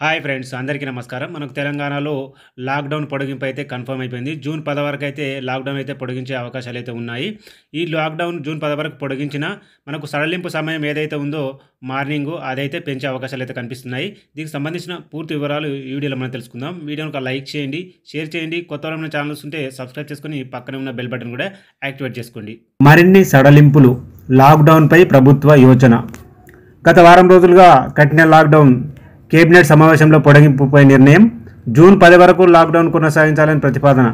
hi friends అందరికీ నమస్కారం మనకు తెలంగాణలో లాక్డౌన్ పొడిగింపు అయితే కన్ఫర్మ్ అయిపోయింది జూన్ పద వరకు అయితే లాక్డౌన్ అయితే పొడిగించే అవకాశాలు అయితే ఉన్నాయి ఈ లాక్డౌన్ జూన్ పద వరకు పొడిగించిన మనకు సడలింపు సమయం ఏదైతే ఉందో మార్నింగ్ అదైతే పెంచే అవకాశాలు అయితే కనిపిస్తున్నాయి దీనికి సంబంధించిన పూర్తి వివరాలు ఈ వీడియోలో మనం తెలుసుకుందాం వీడియోను ఒక లైక్ చేయండి షేర్ చేయండి కొత్త వరకు ఛానల్స్ ఉంటే సబ్స్క్రైబ్ చేసుకుని పక్కనే ఉన్న బెల్ బటన్ కూడా యాక్టివేట్ చేసుకోండి మరిన్ని సడలింపులు లాక్డౌన్పై ప్రభుత్వ యోచన గత వారం రోజులుగా కఠిన లాక్డౌన్ కేబినెట్ సమావేశంలో పొడిగింపుపై నిర్ణయం జూన్ పది వరకు లాక్డౌన్ కొనసాగించాలని ప్రతిపాదన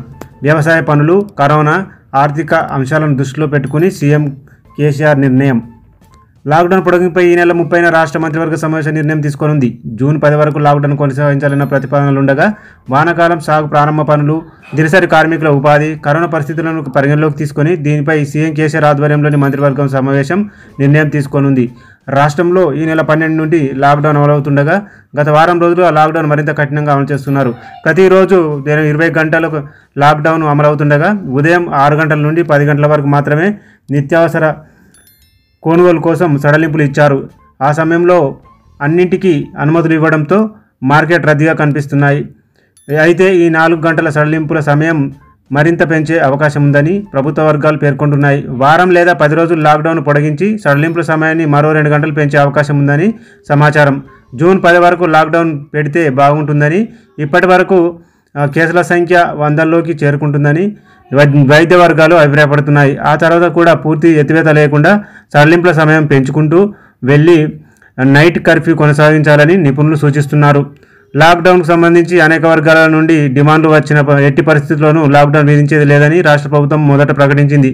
వ్యవసాయ పనులు కరోనా ఆర్థిక అంశాలను దృష్టిలో పెట్టుకుని సీఎం కేసీఆర్ నిర్ణయం లాక్డౌన్ పొడిగింపుపై ఈ నెల ముప్పైన రాష్ట్ర మంత్రివర్గ సమావేశం నిర్ణయం తీసుకోనుంది జూన్ పది వరకు లాక్డౌన్ కొనసాగించాలన్న ప్రతిపాదనలుండగా వానాకాలం సాగు ప్రారంభ పనులు దినసరి కార్మికుల ఉపాధి కరోనా పరిస్థితులను పరిగణలోకి తీసుకుని దీనిపై సీఎం కేసీఆర్ ఆధ్వర్యంలోని మంత్రివర్గం సమావేశం నిర్ణయం తీసుకోనుంది రాష్ట్రంలో ఈ నెల పన్నెండు నుండి లాక్డౌన్ అమలవుతుండగా గత వారం రోజులుగా లాక్డౌన్ మరింత కఠినంగా అమలు చేస్తున్నారు ప్రతిరోజు ఇరవై గంటలకు లాక్డౌన్ అమలవుతుండగా ఉదయం ఆరు గంటల నుండి పది గంటల వరకు మాత్రమే నిత్యావసర కొనుగోలు కోసం సడలింపులు ఇచ్చారు ఆ సమయంలో అన్నింటికీ అనుమతులు ఇవ్వడంతో మార్కెట్ రద్దీగా కనిపిస్తున్నాయి అయితే ఈ నాలుగు గంటల సడలింపుల సమయం మరింత పెంచే అవకాశం ఉందని ప్రభుత్వ వర్గాలు పేర్కొంటున్నాయి వారం లేదా పది రోజులు లాక్డౌన్ పొడిగించి సడలింపుల సమయాన్ని మరో రెండు గంటలు పెంచే అవకాశం ఉందని సమాచారం జూన్ పది వరకు లాక్డౌన్ పెడితే బాగుంటుందని ఇప్పటి వరకు కేసుల సంఖ్య వందల్లోకి చేరుకుంటుందని వైద్య వర్గాలు అభిప్రాయపడుతున్నాయి ఆ తర్వాత కూడా పూర్తి ఎత్తివేత లేకుండా సడలింపుల సమయం పెంచుకుంటూ వెళ్ళి నైట్ కర్ఫ్యూ కొనసాగించాలని నిపుణులు సూచిస్తున్నారు లాక్డౌన్కు సంబంధించి అనేక వర్గాల నుండి డిమాండ్లు వచ్చిన ఎట్టి పరిస్థితుల్లోనూ లాక్డౌన్ విధించేది లేదని రాష్ట్ర ప్రభుత్వం మొదట ప్రకటించింది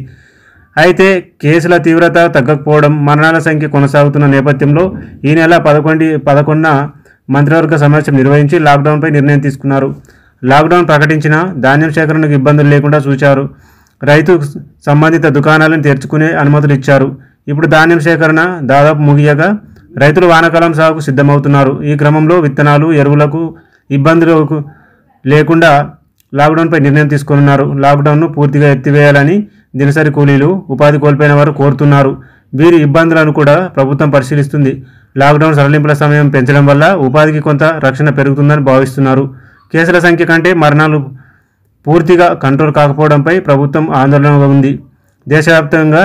అయితే కేసుల తీవ్రత తగ్గకపోవడం మరణాల సంఖ్య కొనసాగుతున్న నేపథ్యంలో ఈ నెల పదకొండు పదకొండున మంత్రివర్గ సమావేశం నిర్వహించి లాక్డౌన్పై నిర్ణయం తీసుకున్నారు లాక్డౌన్ ప్రకటించిన ధాన్యం సేకరణకు ఇబ్బందులు లేకుండా చూచారు రైతు సంబంధిత దుకాణాలను తెరుచుకునే అనుమతులు ఇచ్చారు ఇప్పుడు ధాన్యం సేకరణ దాదాపు ముగియగా రైతులు వానాకాలం సాగుకు సిద్ధమవుతున్నారు ఈ క్రమంలో విత్తనాలు ఎరువులకు ఇబ్బందులకు లేకుండా లాక్డౌన్పై నిర్ణయం తీసుకున్నారు లాక్డౌన్ను పూర్తిగా ఎత్తివేయాలని దినసరి కూలీలు ఉపాధి కోల్పోయిన వారు కోరుతున్నారు వీరి ఇబ్బందులను కూడా ప్రభుత్వం పరిశీలిస్తుంది లాక్డౌన్ సడలింపుల సమయం పెంచడం వల్ల ఉపాధికి కొంత రక్షణ పెరుగుతుందని భావిస్తున్నారు కేసుల సంఖ్య కంటే మరణాలు పూర్తిగా కంట్రోల్ కాకపోవడంపై ప్రభుత్వం ఆందోళనగా ఉంది దేశవ్యాప్తంగా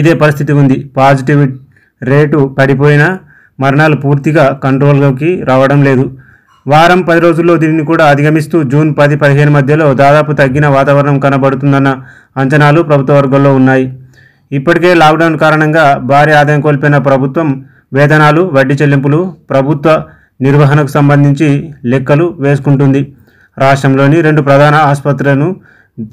ఇదే పరిస్థితి ఉంది పాజిటివిటీ రేటు పడిపోయినా మరణాలు పూర్తిగా కంట్రోల్లోకి రావడం లేదు వారం పది రోజుల్లో దీనిని కూడా అధిగమిస్తూ జూన్ పది పదిహేను మధ్యలో దాదాపు తగ్గిన వాతావరణం కనబడుతుందన్న అంచనాలు ప్రభుత్వ వర్గంలో ఉన్నాయి ఇప్పటికే లాక్డౌన్ కారణంగా భారీ ఆదాయం కోల్పోయిన ప్రభుత్వం వేతనాలు వడ్డీ చెల్లింపులు ప్రభుత్వ నిర్వహణకు సంబంధించి లెక్కలు వేసుకుంటుంది రాష్ట్రంలోని రెండు ప్రధాన ఆసుపత్రులను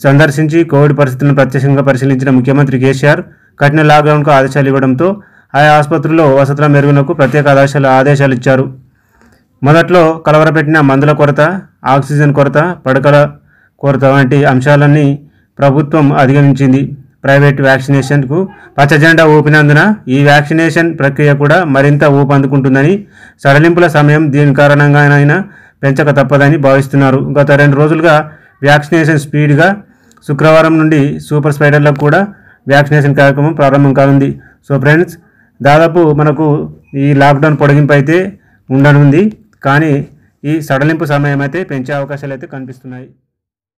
సందర్శించి కోవిడ్ పరిస్థితులను ప్రత్యక్షంగా పరిశీలించిన ముఖ్యమంత్రి కేసీఆర్ కఠిన లాక్డౌన్కు ఆదేశాలు ఇవ్వడంతో ఆయా ఆసుపత్రుల్లో వసతుల మెరుగునకు ప్రత్యేక ఆదేశాలు ఆదేశాలు ఇచ్చారు మొదట్లో కలవరపెట్టిన మందుల కొరత ఆక్సిజన్ కొరత పడకల కొరత వంటి అంశాలన్నీ ప్రభుత్వం అధిగమించింది ప్రైవేట్ వ్యాక్సినేషన్కు పచ్చజెండా ఊపినందున ఈ వ్యాక్సినేషన్ ప్రక్రియ కూడా మరింత ఊపందుకుంటుందని సడలింపుల సమయం దీని కారణంగానైనా పెంచక తప్పదని భావిస్తున్నారు గత రెండు రోజులుగా వ్యాక్సినేషన్ స్పీడ్గా శుక్రవారం నుండి సూపర్ స్పైడర్లకు కూడా వ్యాక్సినేషన్ కార్యక్రమం ప్రారంభం కానుంది సో ఫ్రెండ్స్ దాదాపు మనకు ఈ లాక్డౌన్ పొడిగింపు అయితే ఉండనుంది కానీ ఈ సడలింపు సమయం అయితే పెంచే అవకాశాలు అయితే కనిపిస్తున్నాయి